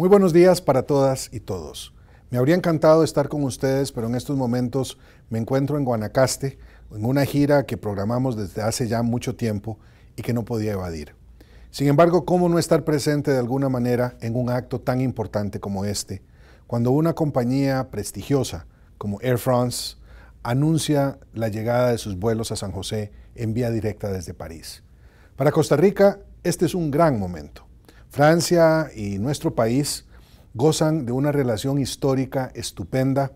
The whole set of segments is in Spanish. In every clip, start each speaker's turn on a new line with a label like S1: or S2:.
S1: Muy buenos días para todas y todos. Me habría encantado estar con ustedes, pero en estos momentos me encuentro en Guanacaste, en una gira que programamos desde hace ya mucho tiempo y que no podía evadir. Sin embargo, ¿cómo no estar presente de alguna manera en un acto tan importante como este, cuando una compañía prestigiosa como Air France anuncia la llegada de sus vuelos a San José en vía directa desde París? Para Costa Rica, este es un gran momento Francia y nuestro país gozan de una relación histórica estupenda.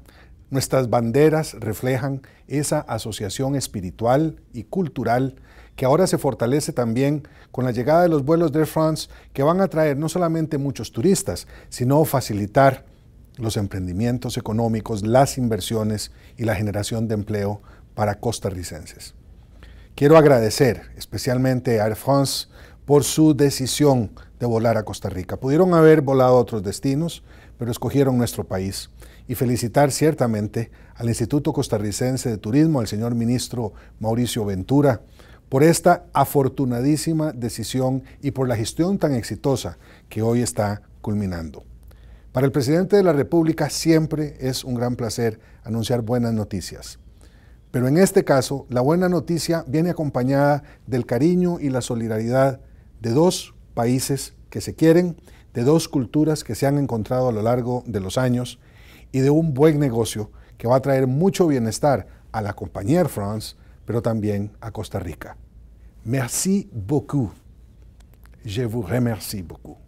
S1: Nuestras banderas reflejan esa asociación espiritual y cultural que ahora se fortalece también con la llegada de los vuelos de Air France que van a traer no solamente muchos turistas, sino facilitar los emprendimientos económicos, las inversiones y la generación de empleo para costarricenses. Quiero agradecer especialmente a Air France por su decisión de volar a Costa Rica. Pudieron haber volado a otros destinos, pero escogieron nuestro país. Y felicitar ciertamente al Instituto Costarricense de Turismo, al señor ministro Mauricio Ventura, por esta afortunadísima decisión y por la gestión tan exitosa que hoy está culminando. Para el presidente de la República siempre es un gran placer anunciar buenas noticias. Pero en este caso, la buena noticia viene acompañada del cariño y la solidaridad de dos países que se quieren, de dos culturas que se han encontrado a lo largo de los años y de un buen negocio que va a traer mucho bienestar a la compañía Air France, pero también a Costa Rica. Merci beaucoup. Je vous remercie beaucoup.